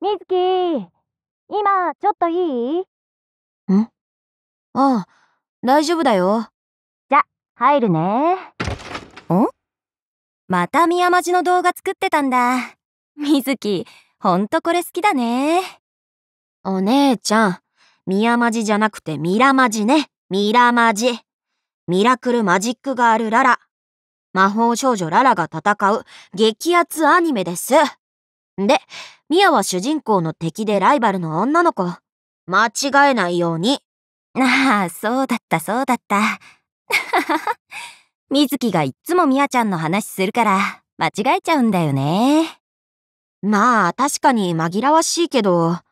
みずき、今、ちょっといいんああ、大丈夫だよ。じゃ、入るね。んまた宮町の動画作ってたんだ。みずき、ほんとこれ好きだね。お姉ちゃん、宮町じゃなくてミラマジね。ミラマジ。ミラクルマジックガールララ。魔法少女ララが戦う激アツアニメです。で、ミアは主人公の敵でライバルの女の子。間違えないように。ああ、そうだったそうだった。みずきがいっつもミアちゃんの話するから、間違えちゃうんだよね。まあ、確かに紛らわしいけど。っ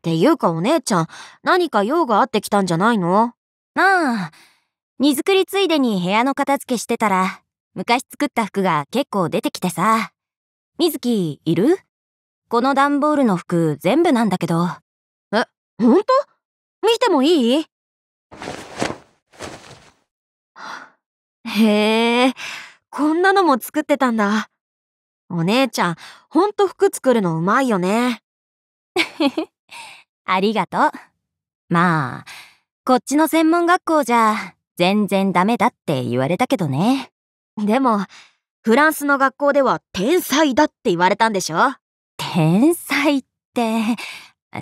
ていうかお姉ちゃん、何か用があってきたんじゃないのああ、荷造りついでに部屋の片付けしてたら、昔作った服が結構出てきてさ。ミズキ、いるこの段ボールの服全部なんだけど。え、ほんと見てもいいへえ、こんなのも作ってたんだ。お姉ちゃん、ほんと服作るのうまいよね。ありがとう。まあ、こっちの専門学校じゃ全然ダメだって言われたけどね。でも、フランスの学校では天才だって言われたんでしょ天才って、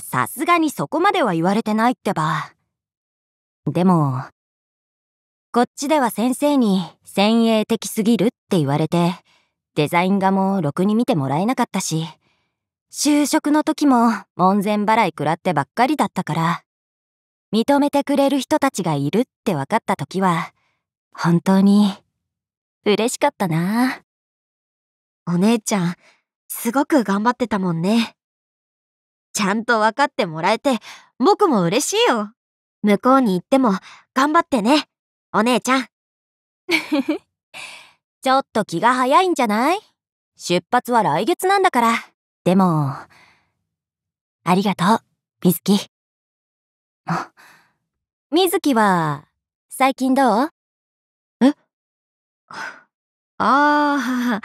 さすがにそこまでは言われてないってば。でも、こっちでは先生に先鋭的すぎるって言われて、デザイン画もろくに見てもらえなかったし、就職の時も門前払い食らってばっかりだったから、認めてくれる人たちがいるって分かった時は、本当に嬉しかったな。お姉ちゃん、すごく頑張ってたもんね。ちゃんと分かってもらえて、僕も嬉しいよ。向こうに行っても頑張ってね、お姉ちゃん。ちょっと気が早いんじゃない出発は来月なんだから。でも、ありがとう、みずき。みずきは、最近どうえ ああ、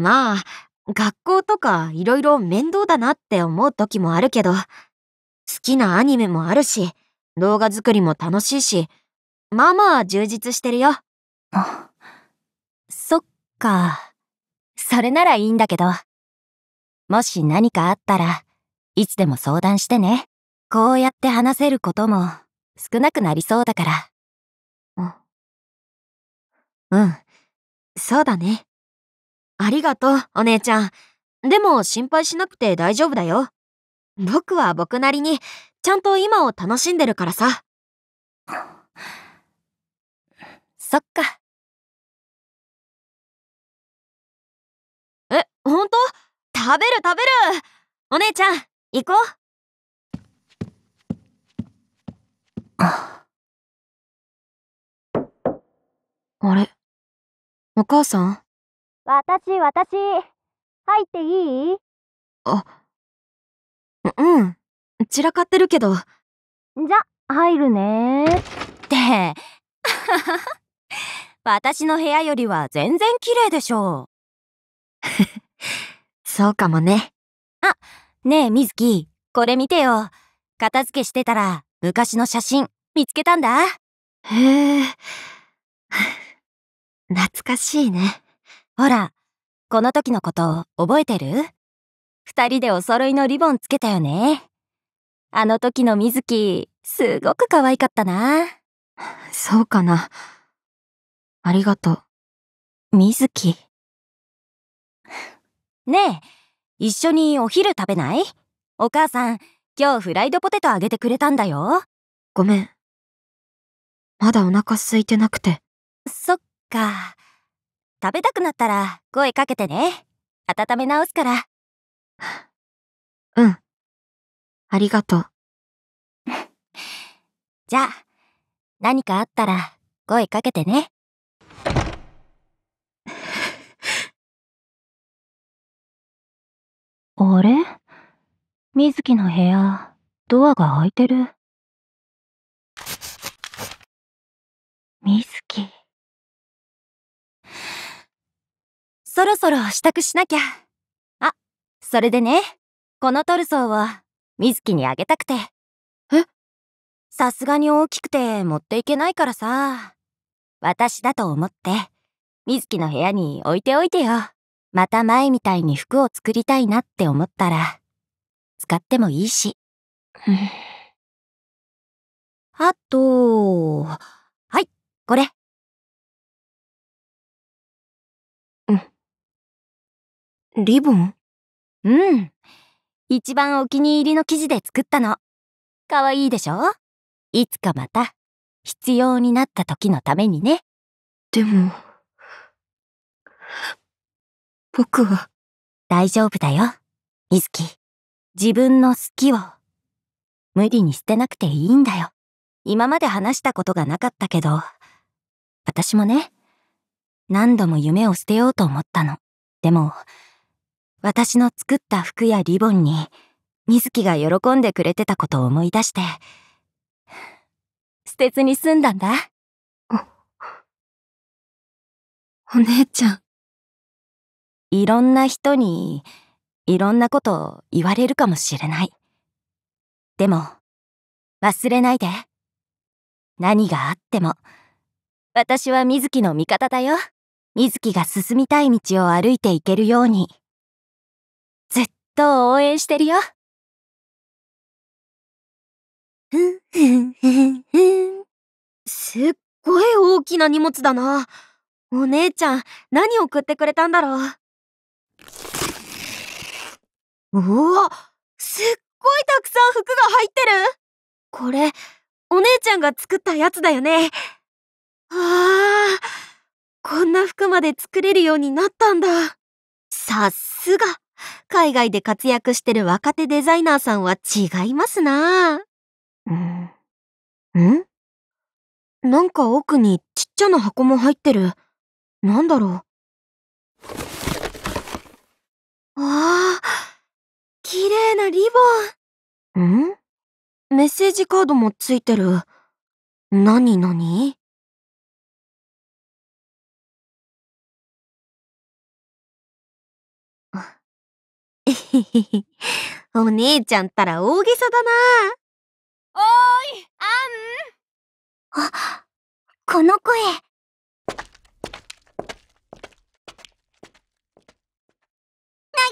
まあ、学校とかいろいろ面倒だなって思う時もあるけど、好きなアニメもあるし、動画作りも楽しいし、まあまあ充実してるよ。そっか。それならいいんだけど。もし何かあったら、いつでも相談してね。こうやって話せることも少なくなりそうだから。うん。そうだね。ありがとう、お姉ちゃん。でも心配しなくて大丈夫だよ。僕は僕なりに、ちゃんと今を楽しんでるからさ。そっか。え、ほんと食べる食べるお姉ちゃん、行こうあれお母さん私、私、入っていいあ、うん、散らかってるけど。じゃ、入るねって、私の部屋よりは全然綺麗でしょう。そうかもね。あ、ねえ、みずき、これ見てよ。片付けしてたら、昔の写真、見つけたんだ。へえ、懐かしいね。ほら、この時のこと覚えてる二人でお揃いのリボンつけたよね。あの時のみずき、すごく可愛かったな。そうかな。ありがとう。みずき。ねえ、一緒にお昼食べないお母さん、今日フライドポテトあげてくれたんだよ。ごめん。まだお腹空いてなくて。そっか。食べたくなったら声かけてね。温め直すから。うん。ありがとう。じゃあ、何かあったら声かけてね。あれ水木の部屋、ドアが開いてる。水木。そろそろ支度しなきゃ。あ、それでね、このトルソーを、水木にあげたくて。えさすがに大きくて持っていけないからさ。私だと思って、水木の部屋に置いておいてよ。また前みたいに服を作りたいなって思ったら、使ってもいいし。あと、はい、これ。リボンうん。一番お気に入りの生地で作ったの。かわいいでしょいつかまた、必要になった時のためにね。でも、僕は。大丈夫だよ、みず自分の好きを、無理に捨てなくていいんだよ。今まで話したことがなかったけど、私もね、何度も夢を捨てようと思ったの。でも、私の作った服やリボンに、水木が喜んでくれてたことを思い出して、捨てずに済んだんだ。お姉ちゃん。いろんな人に、いろんなこと言われるかもしれない。でも、忘れないで。何があっても、私は水木の味方だよ。水木が進みたい道を歩いていけるように。と応援してるよ。ふんふんふんふん。すっごい大きな荷物だな。お姉ちゃん、何送ってくれたんだろう。おお、すっごいたくさん服が入ってるこれ、お姉ちゃんが作ったやつだよね。ああ、こんな服まで作れるようになったんだ。さすが。海外で活躍してる若手デザイナーさんは違いますなうん。んなんか奥にちっちゃな箱も入ってる。なんだろう。ああ、綺麗なリボン。んメッセージカードもついてる。なになに お姉ちゃんったら大げさだなおーい、アンあ、この声。な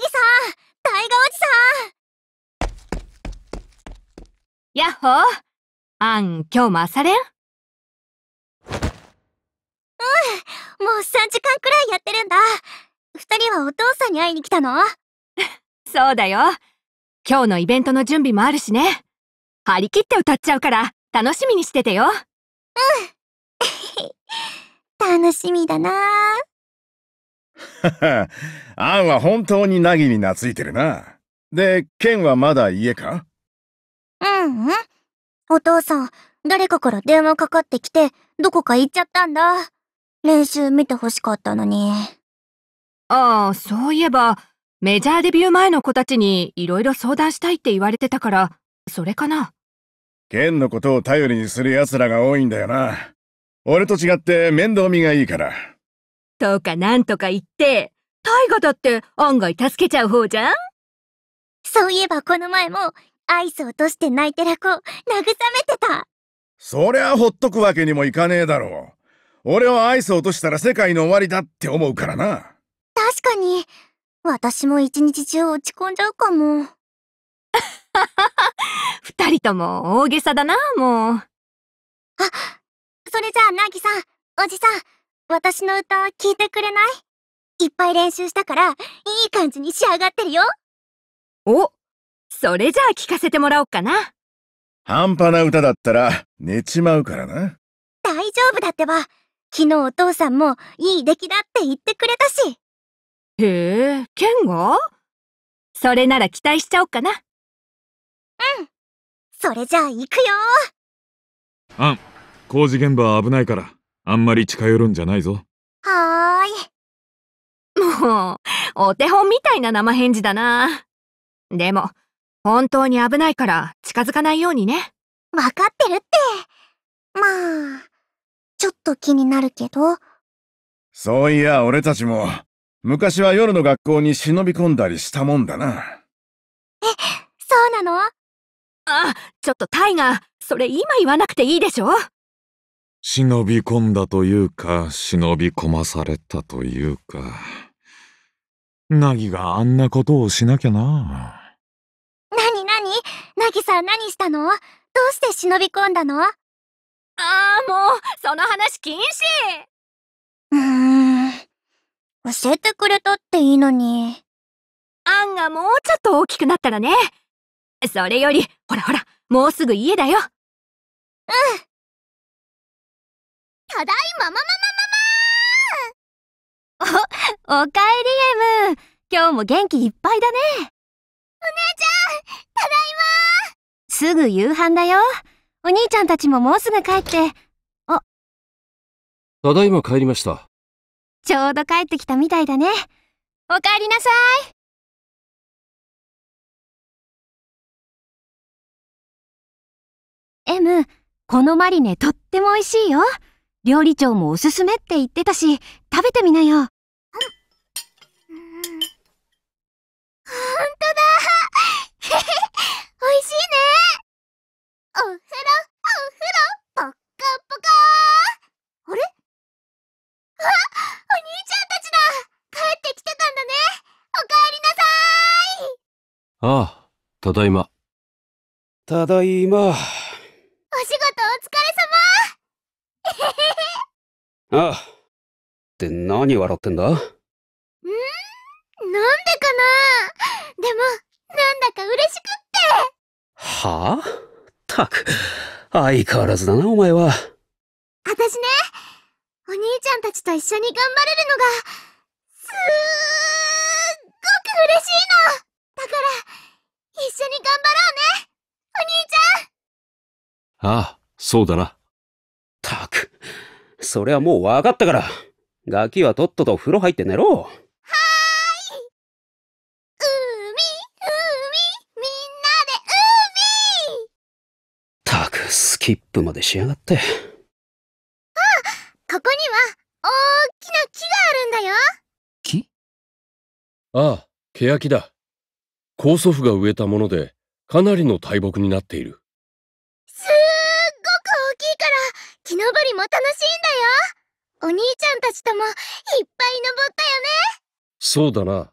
ぎさんタイおじさんやっほーアン、今日も朝練うん、もう3時間くらいやってるんだ。二人はお父さんに会いに来たのそうだよ。今日のイベントの準備もあるしね。張り切って歌っちゃうから、楽しみにしててよ。うん。楽しみだなはは、アンは本当にナギに懐いてるな。で、ケンはまだ家かうんうん。お父さん、誰かから電話かかってきて、どこか行っちゃったんだ。練習見てほしかったのに。ああ、そういえば、メジャーデビュー前の子たちにいろいろ相談したいって言われてたから、それかな。ケンのことを頼りにする奴らが多いんだよな。俺と違って面倒見がいいから。とかなんとか言って、大河だって案外助けちゃう方じゃんそういえばこの前も、アイス落として泣いてる子、慰めてた。そりゃほっとくわけにもいかねえだろう。俺はアイス落としたら世界の終わりだって思うからな。確かに。私も一日中落ち込んじゃうかも。二人とも大げさだな、もう。あ、それじゃあ、なぎさん、おじさん、私の歌聞いてくれないいっぱい練習したから、いい感じに仕上がってるよ。お、それじゃあ聞かせてもらおうかな。半端な歌だったら、寝ちまうからな。大丈夫だってば。昨日お父さんもいい出来だって言ってくれたし。へえ、剣がそれなら期待しちゃおっかな。うん。それじゃあ行くよあん、工事現場は危ないから、あんまり近寄るんじゃないぞ。はーい。もう、お手本みたいな生返事だな。でも、本当に危ないから近づかないようにね。わかってるって。まあ、ちょっと気になるけど。そういや、俺たちも、昔は夜の学校に忍び込んだりしたもんだな。え、そうなのあ、ちょっとタイガー、それ今言わなくていいでしょ忍び込んだというか、忍び込まされたというか。ナギがあんなことをしなきゃな。なになにナギさん何したのどうして忍び込んだのああ、もう、その話禁止うーん。教えてくれたっていいのに。案がもうちょっと大きくなったらね。それより、ほらほら、もうすぐ家だよ。うん。ただいま、まままままんお、おかえりエム。今日も元気いっぱいだね。お姉ちゃん、ただいますぐ夕飯だよ。お兄ちゃんたちももうすぐ帰って、あ。ただいま帰りました。ちょうど帰ってきたみたいだね。おかえりなさい。M、このマリネとっても美味しいよ。料理長もおすすめって言ってたし、食べてみなよ。ただいま。ただいま。お仕事お疲れ様ああ。って何笑ってんだんなんでかなでも、なんだか嬉しくってはあたく、相変わらずだな、お前は。私ね、お兄ちゃんたちと一緒に頑張れるのが、すーっごく嬉しいのだから、一緒に頑張ろうねお兄ちゃんああ、そうだな。たく、それはもう分かったから。ガキはとっとと風呂入って寝ろ。はーい。海、海、みんな、で海たく、スキップまでしやがって。ああ、ここには、大きな木があるんだよ。木ああ、欅だ。高祖父が植えたもので、かなりの大木になっている。すっごく大きいから、木登りも楽しいんだよ。お兄ちゃんたちともいっぱい登ったよね。そうだな。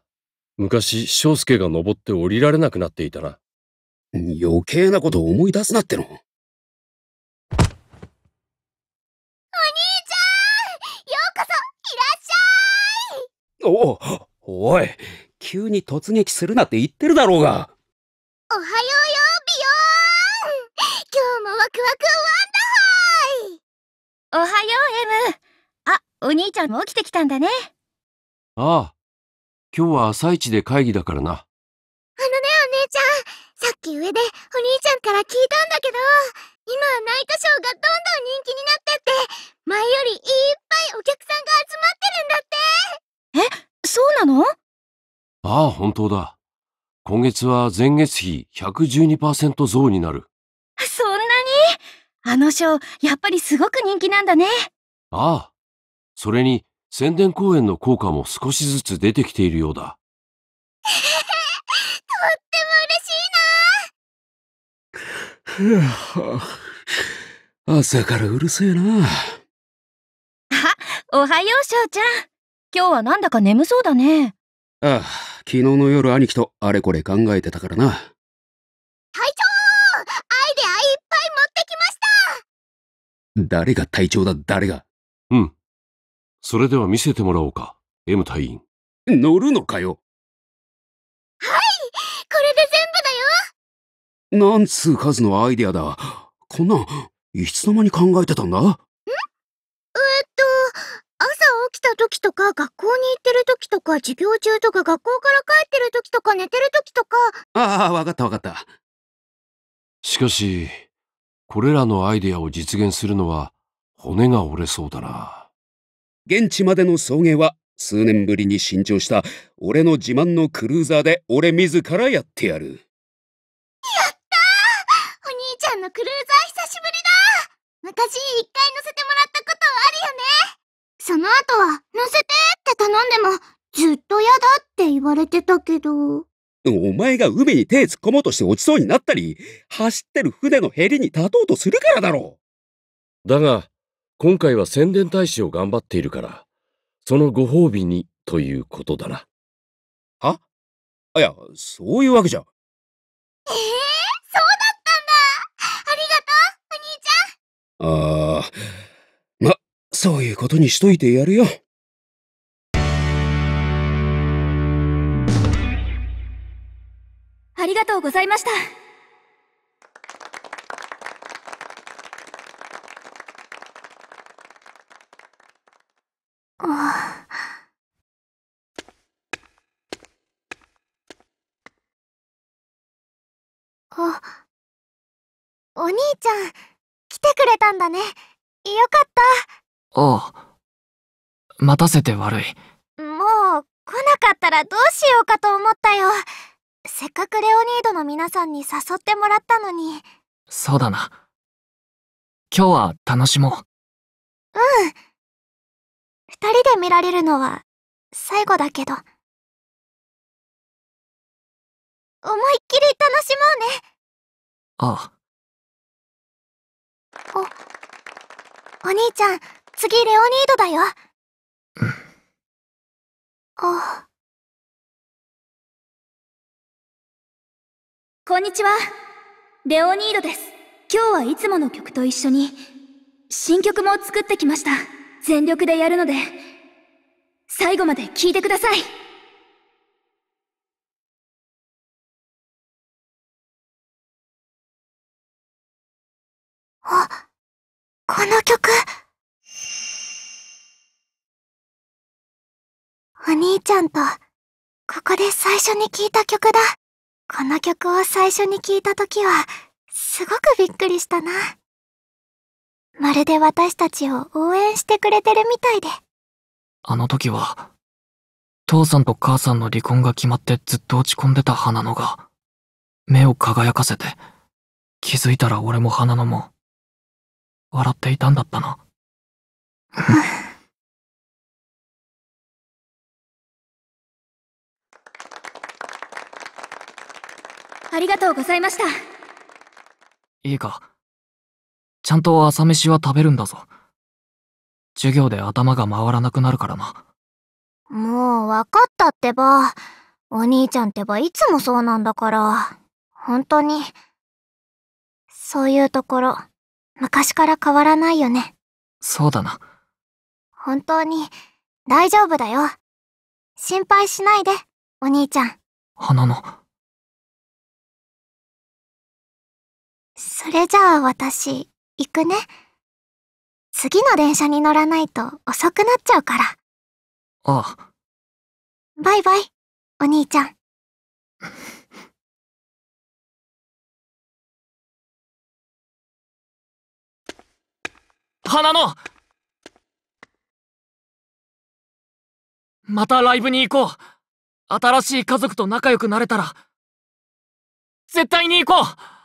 昔、翔介が登って降りられなくなっていたな。余計なこと思い出すなっての。お兄ちゃんようこそいらっしゃいお、おい急に突撃するなって言ってるだろうがおはようよビヨーン今日もワクワクワンダホイおはようエムあお兄ちゃんも起きてきたんだねああ今日は朝一で会議だからなあのねお姉ちゃんさっき上でお兄ちゃんから聞いたんだけど今はナイトショーがどんどん人気になってって前よりいっぱいお客さんが集まってるんだってえそうなのああ、本当だ。今月は前月比112%増になる。そんなにあのー、やっぱりすごく人気なんだね。ああ。それに、宣伝公演の効果も少しずつ出てきているようだ。とっても嬉しいな朝からうるせえなあ、おはよう、翔ちゃん。今日はなんだか眠そうだね。ああ。昨日の夜兄貴とあれこれ考えてたからな。隊長アイデアいっぱい持ってきました誰が隊長だ、誰が。うん。それでは見せてもらおうか、M 隊員。乗るのかよはいこれで全部だよなんつう数のアイデアだ。こんなん、いつの間に考えてたんだ起きた時とか、学校に行ってる時とか、授業中とか、学校から帰ってる時とか、寝てる時とか。ああ、分かった分かった。しかし、これらのアイデアを実現するのは、骨が折れそうだな。現地までの送迎は、数年ぶりに新調した、俺の自慢のクルーザーで俺自らやってやる。やったーお兄ちゃんのクルーザー久しぶりだ昔一回乗せてもらったことあるよねその後は、乗せてって頼んでも、ずっと嫌だって言われてたけど。お前が海に手突っ込もうとして落ちそうになったり、走ってる船のヘリに立とうとするからだろう。だが、今回は宣伝大使を頑張っているから、そのご褒美にということだな。はあ、いや、そういうわけじゃ。ええー、そうだったんだ。ありがとう、お兄ちゃん。ああ。ことにしといてやるよ。ありがとうございました。お兄ちゃん、来てくれたんだね。よかった。ああ。待たせて悪い。もう、来なかったらどうしようかと思ったよ。せっかくレオニードの皆さんに誘ってもらったのに。そうだな。今日は楽しもう。うん。二人で見られるのは、最後だけど。思いっきり楽しもうね。ああ。お、お兄ちゃん、次、レオニードだよ。あ。こんにちは。レオニードです。今日はいつもの曲と一緒に、新曲も作ってきました。全力でやるので、最後まで聴いてください。兄ちゃんと、ここで最初に聴いた曲だ。この曲を最初に聴いた時は、すごくびっくりしたな。まるで私たちを応援してくれてるみたいで。あの時は、父さんと母さんの離婚が決まってずっと落ち込んでた花野が、目を輝かせて、気づいたら俺も花野も、笑っていたんだったな。ありがとうございましたいいかちゃんと朝飯は食べるんだぞ授業で頭が回らなくなるからなもう分かったってばお兄ちゃんってばいつもそうなんだから本当にそういうところ昔から変わらないよねそうだな本当に大丈夫だよ心配しないでお兄ちゃん花の。それじゃあ私、行くね。次の電車に乗らないと遅くなっちゃうから。ああ。バイバイ、お兄ちゃん。花野またライブに行こう新しい家族と仲良くなれたら絶対に行こう